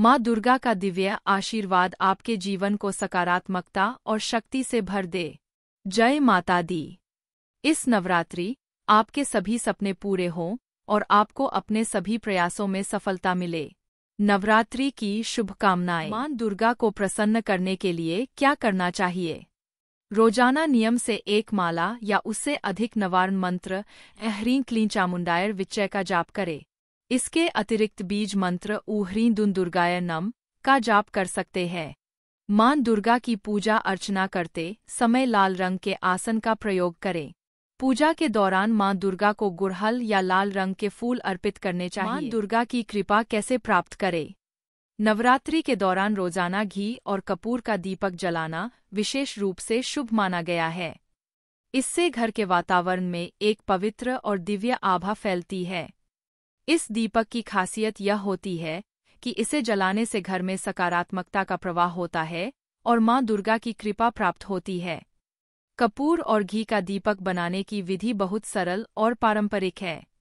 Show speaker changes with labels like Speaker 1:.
Speaker 1: माँ दुर्गा का दिव्य आशीर्वाद आपके जीवन को सकारात्मकता और शक्ति से भर दे जय माता दी इस नवरात्रि आपके सभी सपने पूरे हों और आपको अपने सभी प्रयासों में सफलता मिले नवरात्रि की शुभकामनाएं मां दुर्गा को प्रसन्न करने के लिए क्या करना चाहिए रोजाना नियम से एक माला या उससे अधिक नवारण मंत्र एहरीन क्लीन चामुंडायर विचय का जाप करे इसके अतिरिक्त बीज मंत्र ऊहरी दुन दुर्गाय नम का जाप कर सकते हैं मान दुर्गा की पूजा अर्चना करते समय लाल रंग के आसन का प्रयोग करें पूजा के दौरान मां दुर्गा को गुरहल या लाल रंग के फूल अर्पित करने चाहिए मां दुर्गा की कृपा कैसे प्राप्त करें नवरात्रि के दौरान रोजाना घी और कपूर का दीपक जलाना विशेष रूप से शुभ माना गया है इससे घर के वातावरण में एक पवित्र और दिव्य आभा फैलती है इस दीपक की खासियत यह होती है कि इसे जलाने से घर में सकारात्मकता का प्रवाह होता है और माँ दुर्गा की कृपा प्राप्त होती है कपूर और घी का दीपक बनाने की विधि बहुत सरल और पारंपरिक है